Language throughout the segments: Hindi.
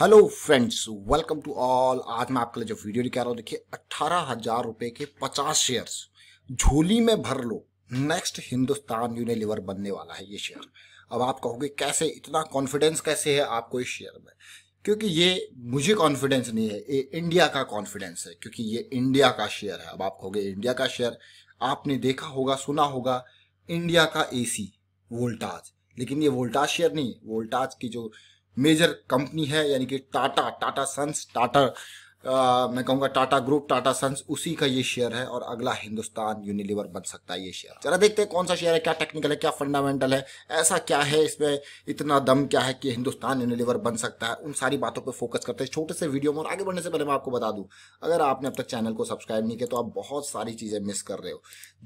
hello friends welcome to all आज मैं आपके लिए जो वीडियो दिखा रहा हूँ देखिए अट्ठारह हजार रुपये के पचास शेयर्स झोली में भर लो नेक्स्ट हिंदुस्तान यूनिलीवर बनने वाला है ये शेयर अब आप कहोगे कैसे इतना कॉन्फिडेंस कैसे है आपको इस शेयर में क्योंकि ये मुझे कॉन्फिडेंस नहीं है ये इंडिया का कॉन्फिडेंस है क्योंकि ये इंडिया का शेयर है अब आप कहोगे इंडिया का शेयर आपने देखा होगा सुना होगा इंडिया का एसी वोल्टाज लेकिन ये वोल्टाज शेयर नहीं वोल्टाज की जो मेजर कंपनी है यानी कि टाटा टाटा सन्स टाटा मैं कहूंगा टाटा ग्रुप टाटा सन्स उसी का ये शेयर है और अगला हिंदुस्तान यूनिलीवर बन सकता है ये शेयर जरा देखते हैं कौन सा शेयर है क्या टेक्निकल है क्या फंडामेंटल है ऐसा क्या है इसमें इतना दम क्या है कि हिंदुस्तान यूनिलीवर बन सकता है उन सारी बातों पर फोकस करते हैं छोटे से वीडियो में और आगे बढ़ने से पहले मैं आपको बता दूँ अगर आपने अब तक चैनल को सब्सक्राइब नहीं किया तो आप बहुत सारी चीज़ें मिस कर रहे हो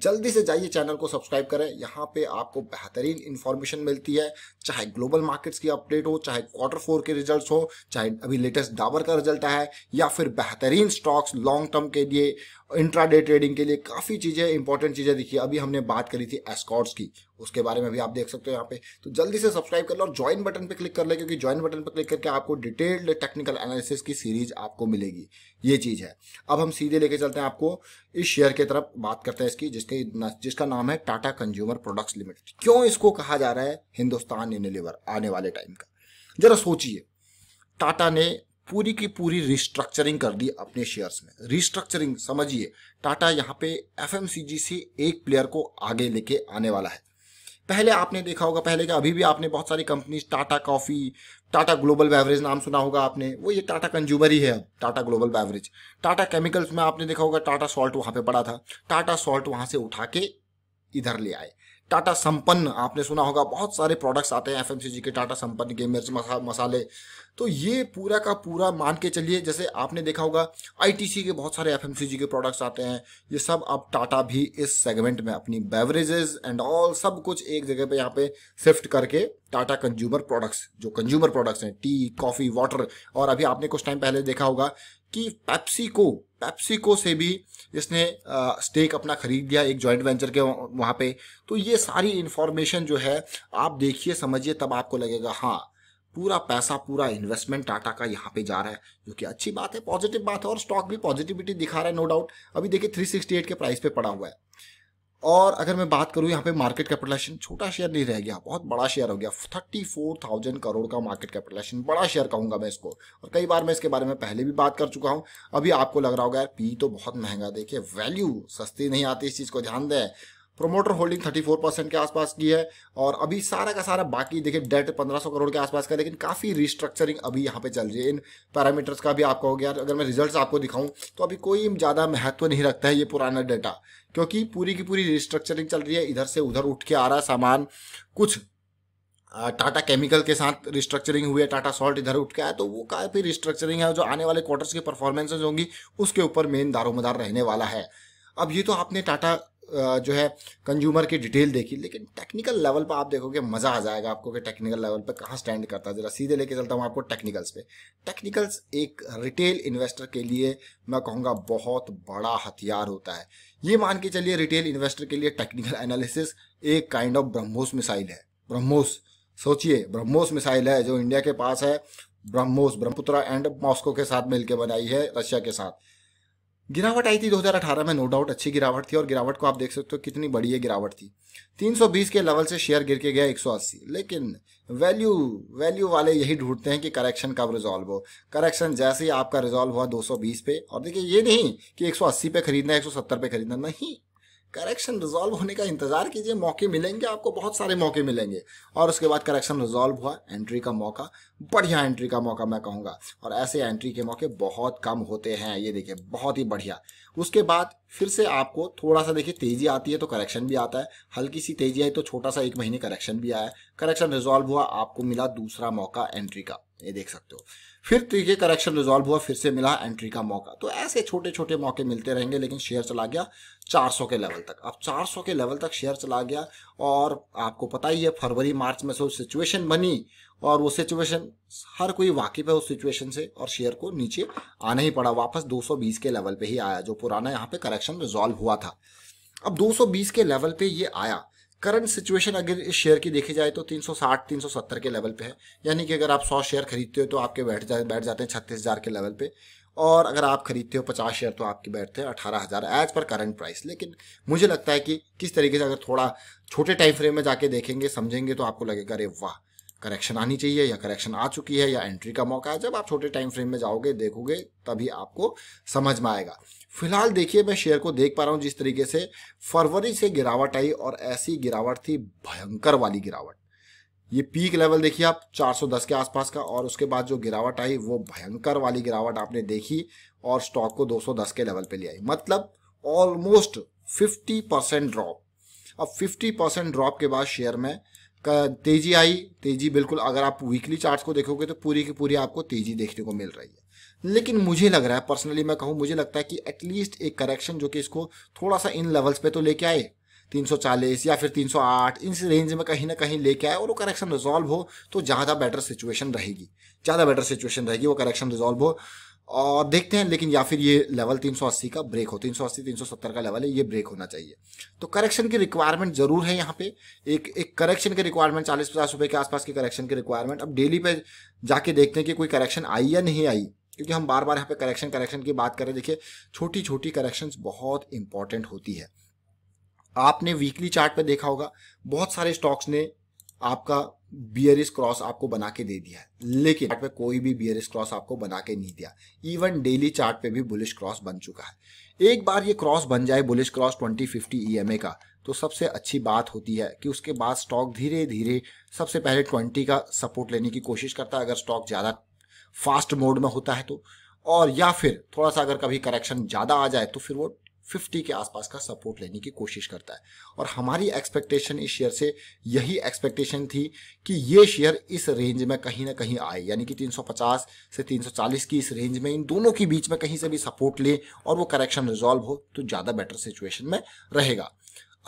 जल्दी से जाइए चैनल को सब्सक्राइब करें यहाँ पर आपको बेहतरीन इन्फॉर्मेशन मिलती है चाहे ग्लोबल मार्केट्स की अपडेट हो चाहे क्वार्टर फोर के रिजल्ट हो चाहे अभी लेटेस्ट डाबर का रिजल्ट आया या फिर फिर बेहतरीन स्टॉक्स लॉन्ग टर्म के लिए इंट्राडे ट्रेडिंग के लिए काफ़ी चीज़ें इंपॉर्टेंट चीज़ें दिखी अभी हमने बात करी थी एस्कॉर्ट्स की उसके बारे में भी आप देख सकते हो यहाँ पे तो जल्दी से सब्सक्राइब कर लो और ज्वाइन बटन पे क्लिक कर ले क्योंकि ज्वाइन बटन पे क्लिक करके आपको डिटेल्ड टेक्निकल एनालिसिस की सीरीज आपको मिलेगी ये चीज़ है अब हम सीधे लेके चलते हैं आपको इस शेयर की तरफ बात करते हैं इसकी जिसके जिसका नाम है टाटा कंज्यूमर प्रोडक्ट्स लिमिटेड क्यों इसको कहा जा रहा है हिंदुस्तान यूनिलीवर आने वाले टाइम का जरा सोचिए टाटा ने पूरी की पूरी रिस्ट्रक्चरिंग कर दी अपने शेयर्स में रिस्ट्रक्चरिंग समझिए टाटा यहाँ पे एफ से एक प्लेयर को आगे लेके आने वाला है पहले आपने देखा होगा पहले क्या अभी भी आपने बहुत सारी companies Tata coffee Tata global beverage नाम सुना होगा आपने वो ये टाटा कंज्यूमर ही है अब Tata global beverage Tata chemicals में आपने देखा होगा टाटा सॉल्ट वहाँ पे पड़ा था टाटा सॉल्ट वहाँ से उठा के इधर ले आए टाटा संपन्न आपने सुना होगा बहुत सारे प्रोडक्ट्स आते हैं एफएमसीजी के टाटा संपन्न के मिर्च मसाले तो ये पूरा का पूरा मान के चलिए जैसे आपने देखा होगा आईटीसी के बहुत सारे एफएमसीजी के प्रोडक्ट्स आते हैं ये सब अब टाटा भी इस सेगमेंट में अपनी बेवरेजेस एंड ऑल सब कुछ एक जगह पे यहाँ पे शिफ्ट करके टाटा कंज्यूमर प्रोडक्ट्स जो कंज्यूमर प्रोडक्ट्स हैं टी कॉफ़ी वाटर और अभी आपने कुछ टाइम पहले देखा होगा कि पैप्सिको पैप्सिको से भी इसने स्टेक अपना खरीद लिया एक जॉइंट वेंचर के वहाँ पे तो ये सारी इंफॉर्मेशन जो है आप देखिए समझिए तब आपको लगेगा हाँ पूरा पैसा पूरा इन्वेस्टमेंट टाटा का यहाँ पे जा रहा है जो कि अच्छी बात है पॉजिटिव बात है और स्टॉक भी पॉजिटिविटी दिखा रहा है नो डाउट अभी देखिए 368 के प्राइस पे पड़ा हुआ है और अगर मैं बात करूँ यहाँ पे मार्केट कैपिटलाइजेशन छोटा शेयर नहीं रह गया बहुत बड़ा शेयर हो गया थर्टी फोर थाउजेंड करोड़ का मार्केट कैपिटलाइजेशन बड़ा शेयर कहूंगा मैं इसको और कई बार मैं इसके बारे में पहले भी बात कर चुका हूँ अभी आपको लग रहा होगा यार पी तो बहुत महंगा देखिए वैल्यू सस्ती नहीं आती इस चीज़ को ध्यान दें प्रोमोटर होल्डिंग 34 परसेंट के आसपास की है और अभी सारा का सारा बाकी देखिए डेट 1500 करोड़ के आसपास का लेकिन काफ़ी रिस्ट्रक्चरिंग अभी यहाँ पे चल रही है इन पैरामीटर्स का भी आपका हो गया अगर मैं रिजल्ट्स आपको दिखाऊं तो अभी कोई ज़्यादा महत्व नहीं रखता है ये पुराना डेटा क्योंकि पूरी की पूरी रिस्ट्रक्चरिंग चल रही है इधर से उधर उठ के आ रहा सामान कुछ टाटा केमिकल के साथ रिस्ट्रक्चरिंग हुई है टाटा सॉल्ट इधर उठ के आया तो वो काफ़ी रिस्ट्रक्चरिंग है जो आने वाले क्वार्टर्स की परफॉर्मेंसेज होंगी उसके ऊपर मेन दारोमदार रहने वाला है अब ये तो आपने टाटा जो है कंज्यूमर की डिटेल देखी लेकिन टेक्निकल लेवल पर आप देखोगे मज़ा आ जाएगा आपको कि टेक्निकल लेवल पर कहाँ स्टैंड करता है ज़रा सीधे लेके चलता हूँ आपको टेक्निकल्स पे टेक्निकल्स एक रिटेल इन्वेस्टर के लिए मैं कहूँगा बहुत बड़ा हथियार होता है ये मान के चलिए रिटेल इन्वेस्टर के लिए टेक्निकल एनालिसिस एक काइंड ऑफ ब्रह्मोस मिसाइल है ब्रह्मोस सोचिए ब्रह्मोस मिसाइल है जो इंडिया के पास है ब्रह्मोस ब्रह्मपुत्रा एंड मॉस्को के साथ मिलकर बनाई है रशिया के साथ गिरावट आई थी 2018 में नो डाउट अच्छी गिरावट थी और गिरावट को आप देख सकते हो कितनी बड़ी है गिरावट थी 320 के लेवल से शेयर गिर के गया 180 लेकिन वैल्यू वैल्यू वाले यही ढूंढते हैं कि करेक्शन कब रिजॉल्व हो करेक्शन जैसे ही आपका रिजॉल्व हुआ 220 पे और देखिए ये नहीं कि 180 पे खरीदना है 170 पे खरीदना नहीं करेक्शन रिजॉल्व होने का इंतजार कीजिए मौके मिलेंगे आपको बहुत सारे मौके मिलेंगे और उसके बाद करेक्शन रिजॉल्व हुआ एंट्री का मौका बढ़िया एंट्री का मौका मैं कहूँगा और ऐसे एंट्री के मौके बहुत कम होते हैं ये देखिए बहुत ही बढ़िया उसके बाद फिर से आपको थोड़ा सा देखिए तेजी आती है तो करेक्शन भी आता है हल्की सी तेजी आई तो छोटा सा एक महीने करेक्शन भी आया करेक्शन रिजॉल्व हुआ आपको मिला दूसरा मौका एंट्री का ये देख सकते हो फिर तीजे करेक्शन रिजॉल्व हुआ फिर से मिला एंट्री का मौका तो ऐसे छोटे छोटे मौके मिलते रहेंगे लेकिन शेयर चला गया 400 के लेवल तक अब 400 के लेवल तक शेयर चला गया और आपको पता ही है फरवरी मार्च में से सिचुएशन बनी और वो सिचुएशन हर कोई वाकिफ है उस सिचुएशन से और शेयर को नीचे आना ही पड़ा वापस 220 के लेवल पे ही आया जो पुराना यहाँ पे करेक्शन रिजॉल्व हुआ था अब 220 के लेवल पे ये आया करंट सिचुएशन अगर इस शेयर की देखी जाए तो 360 370 के लेवल पे है यानी कि अगर आप 100 शेयर खरीदते हो तो आपके बैठ जा बैठ जाते हैं छत्तीस हज़ार के लेवल पे और अगर आप खरीदते हो पचास शेयर तो आपके बैठते हैं अठारह हज़ार एज पर करंट प्राइस लेकिन मुझे लगता है कि किस तरीके से अगर थोड़ा छोटे टाइम फ्रेम में जाके देखेंगे समझेंगे तो आपको लगेगा अरे वाह करेक्शन आनी चाहिए या करेक्शन आ चुकी है या एंट्री का मौका है जब आप छोटे टाइम फ्रेम में जाओगे देखोगे तभी आपको समझ में आएगा फिलहाल देखिए मैं शेयर को देख पा रहा हूँ जिस तरीके से फरवरी से गिरावट आई और ऐसी गिरावट थी भयंकर वाली गिरावट ये पीक लेवल देखिए आप 410 के आसपास का और उसके बाद जो गिरावट आई वो भयंकर वाली गिरावट आपने देखी और स्टॉक को 210 के लेवल पे ले आई मतलब ऑलमोस्ट 50 परसेंट ड्रॉप अब 50 परसेंट ड्रॉप के बाद शेयर में तेज़ी आई तेज़ी बिल्कुल अगर आप वीकली चार्ट्स को देखोगे तो पूरी की पूरी आपको तेज़ी देखने को मिल रही है लेकिन मुझे लग रहा है पर्सनली मैं कहूँ मुझे लगता है कि एटलीस्ट एक करेक्शन जो कि इसको थोड़ा सा इन लेवल्स पे तो लेके आए 340 या फिर 308 इस रेंज में कहीं ना कहीं लेके आए और वो करेक्शन रिजॉल्व हो तो ज़्यादा बेटर सिचुएशन रहेगी ज़्यादा बेटर सिचुएशन रहेगी वो करेक्शन रिजॉल्व हो और देखते हैं लेकिन या फिर ये लेवल 380 का ब्रेक हो 380 370 का लेवल है ये ब्रेक होना चाहिए तो करेक्शन की रिक्वायरमेंट जरूर है यहाँ पे एक एक करेक्शन के रिक्वायरमेंट 40 पचास रुपए के आसपास की करेक्शन की रिक्वायरमेंट अब डेली पे जाके देखते हैं कि कोई करेक्शन आई या नहीं आई क्योंकि हम बार बार यहाँ पे करेक्शन करेक्शन की बात करें देखिए छोटी छोटी करेक्शन बहुत इंपॉर्टेंट होती है आपने वीकली चार्ट पे देखा होगा बहुत सारे स्टॉक्स ने आपका बियरिस क्रॉस आपको बना के दे दिया है लेकिन पे कोई भी बियरिस क्रॉस आपको बना के नहीं दिया इवन डेली चार्ट पे भी बुलिश क्रॉस बन चुका है एक बार ये क्रॉस बन जाए बुलिश क्रॉस 2050 फिफ्टी का तो सबसे अच्छी बात होती है कि उसके बाद स्टॉक धीरे धीरे सबसे पहले 20 का सपोर्ट लेने की कोशिश करता है अगर स्टॉक ज़्यादा फास्ट मोड में होता है तो और या फिर थोड़ा सा अगर कभी करेक्शन ज़्यादा आ जाए तो फिर वो फिफ्टी के आसपास का सपोर्ट लेने की कोशिश करता है और हमारी एक्सपेक्टेशन इस शेयर से यही एक्सपेक्टेशन थी कि ये शेयर इस रेंज में कहीं ना कहीं आए यानी कि 350 से 340 की इस रेंज में इन दोनों के बीच में कहीं से भी सपोर्ट ले और वो करेक्शन रिजॉल्व हो तो ज़्यादा बेटर सिचुएशन में रहेगा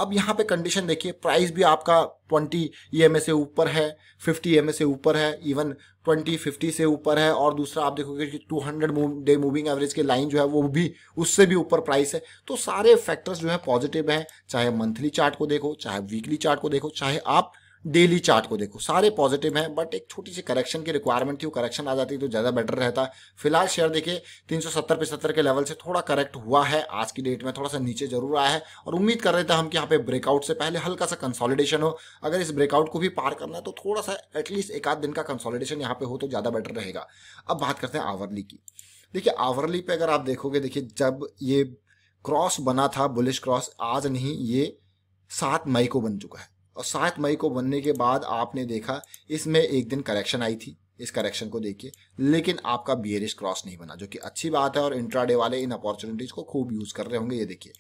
अब यहाँ पे कंडीशन देखिए प्राइस भी आपका 20 ई से ऊपर है 50 ई से ऊपर है इवन 20 50 से ऊपर है और दूसरा आप देखोगे कि 200 डे मूविंग एवरेज के लाइन जो है वो भी उससे भी ऊपर प्राइस है तो सारे फैक्टर्स जो है पॉजिटिव हैं चाहे मंथली चार्ट को देखो चाहे वीकली चार्ट को देखो चाहे आप डेली चार्ट को देखो सारे पॉजिटिव हैं बट एक छोटी सी करेक्शन की रिक्वायरमेंट थी वो करेक्शन आ जाती तो ज़्यादा बेटर रहता फिलहाल शेयर देखिए तीन सौ सत्तर पिछहत्तर के लेवल से थोड़ा करेक्ट हुआ है आज की डेट में थोड़ा सा नीचे जरूर आया है और उम्मीद कर रहे थे हम कि यहाँ पे ब्रेकआउट से पहले हल्का सा कंसोलिडेशन हो अगर इस ब्रेकआउट को भी पार करना है तो थोड़ा सा एटलीस्ट एक आध दिन का कंसोलिडेशन यहाँ पे हो तो ज़्यादा बेटर रहेगा अब बात करते हैं आवरली की देखिए आवरली पे अगर आप देखोगे देखिए जब ये क्रॉस बना था बुलिश क्रॉस आज नहीं ये सात मई को बन चुका है और सात मई को बनने के बाद आपने देखा इसमें एक दिन करेक्शन आई थी इस करेक्शन को देखिए लेकिन आपका बियरिश क्रॉस नहीं बना जो कि अच्छी बात है और इंट्राडे वाले इन अपॉर्चुनिटीज को खूब यूज कर रहे होंगे ये देखिए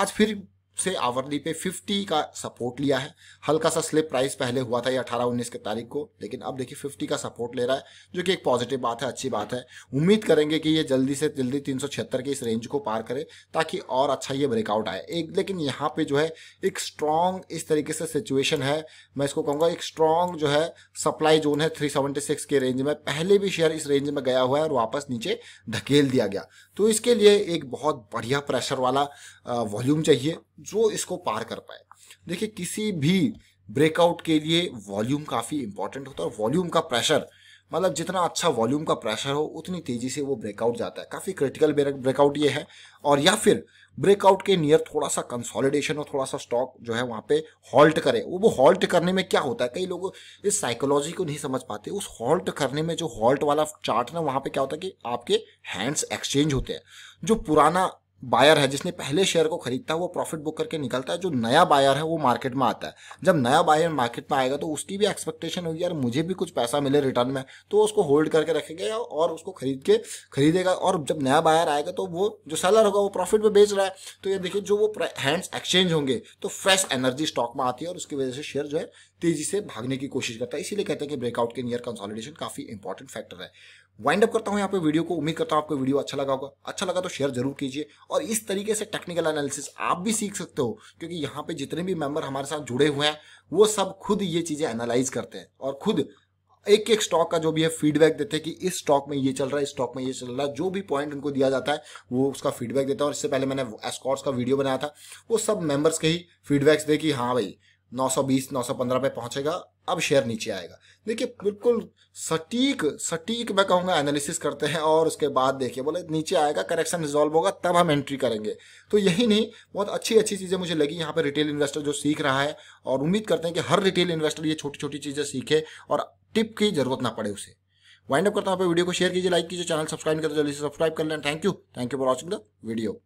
आज फिर से आवरली पे 50 का सपोर्ट लिया है हल्का सा स्लिप प्राइस पहले हुआ था ये अठारह उन्नीस की तारीख को लेकिन अब देखिए 50 का सपोर्ट ले रहा है जो कि एक पॉजिटिव बात है अच्छी बात है उम्मीद करेंगे कि ये जल्दी से जल्दी तीन के इस रेंज को पार करे ताकि और अच्छा ये ब्रेकआउट आए एक लेकिन यहाँ पे जो है एक स्ट्रॉन्ग इस तरीके से सिचुएशन है मैं इसको कहूँगा एक स्ट्रॉन्ग जो है सप्लाई जोन है थ्री के रेंज में पहले भी शेयर इस रेंज में गया हुआ है और वापस नीचे धकेल दिया गया तो इसके लिए एक बहुत बढ़िया प्रेशर वाला वॉल्यूम चाहिए जो इसको पार कर पाए देखिए किसी भी ब्रेकआउट के लिए वॉल्यूम काफ़ी इंपॉर्टेंट होता है और वॉल्यूम का प्रेशर मतलब जितना अच्छा वॉल्यूम का प्रेशर हो उतनी तेज़ी से वो ब्रेकआउट जाता है काफ़ी क्रिटिकल ब्रेकआउट ये है और या फिर ब्रेकआउट के नियर थोड़ा सा कंसोलिडेशन और थोड़ा सा स्टॉक जो है वहाँ पे हॉल्ट करे वो वो हॉल्ट करने में क्या होता है कई लोग इस साइकोलॉजी को नहीं समझ पाते उस हॉल्ट करने में जो हॉल्ट वाला चार्ट ना वहाँ पे क्या होता है कि आपके हैंड्स एक्सचेंज होते हैं जो पुराना बायर है जिसने पहले शेयर को खरीदता है वो प्रॉफिट बुक करके निकलता है जो नया बायर है वो मार्केट में आता है जब नया बायर मार्केट में आएगा तो उसकी भी एक्सपेक्टेशन होगी यार मुझे भी कुछ पैसा मिले रिटर्न में तो उसको होल्ड करके रखेगा और उसको खरीद के खरीदेगा और जब नया बायर आएगा तो वो जो सेलर होगा वो प्रॉफिट में बेच रहा है तो ये देखिए जो वो हैंड्स एक्सचेंज होंगे तो फ्रेश एनर्जी स्टॉक में आती है और उसकी वजह से शेयर जो है तेजी से भागने की कोशिश करता है इसीलिए कहते हैं कि ब्रेकआउट के नियर कंसोलिडेशन काफी इंपॉर्टेंट फैक्टर है वाइंड अप करता हूँ यहाँ पे वीडियो को उम्मीद करता हूँ आपको वीडियो अच्छा लगा होगा अच्छा लगा तो शेयर जरूर कीजिए और इस तरीके से टेक्निकल एनालिसिस आप भी सीख सकते हो क्योंकि यहाँ पे जितने भी मेंबर हमारे साथ जुड़े हुए हैं वो सब खुद ये चीज़ें एनालाइज करते हैं और खुद एक एक स्टॉक का जो भी है फीडबैक देते हैं कि इस स्टॉक में ये चल रहा है इस स्टॉक में ये चल रहा है जो भी पॉइंट उनको दिया जाता है वो उसका फीडबैक देता है और इससे पहले मैंने एस्कॉर्ट्स का वीडियो बनाया था वो सब मेंबर्स के ही फीडबैक्स दे कि हाँ भाई 920 915 पे पहुंचेगा अब शेयर नीचे आएगा देखिए बिल्कुल सटीक सटीक मैं कहूँगा एनालिसिस करते हैं और उसके बाद देखिए बोले नीचे आएगा करेक्शन रिजॉल्व होगा तब हम एंट्री करेंगे तो यही नहीं बहुत अच्छी अच्छी चीज़ें मुझे लगी यहाँ पर रिटेल इन्वेस्टर जो सीख रहा है और उम्मीद करते हैं कि हर रिटेल इन्वेस्टर ये छोटी छोटी चीज़ें सीखे और टिप की जरूरत ना पड़े उसे वाइंड अप करता हूँ वीडियो को शेयर कीजिए लाइक कीजिए चैनल सब्सक्राइब करें जल्दी से सब्सक्राइब कर लें thank you thank you for watching the video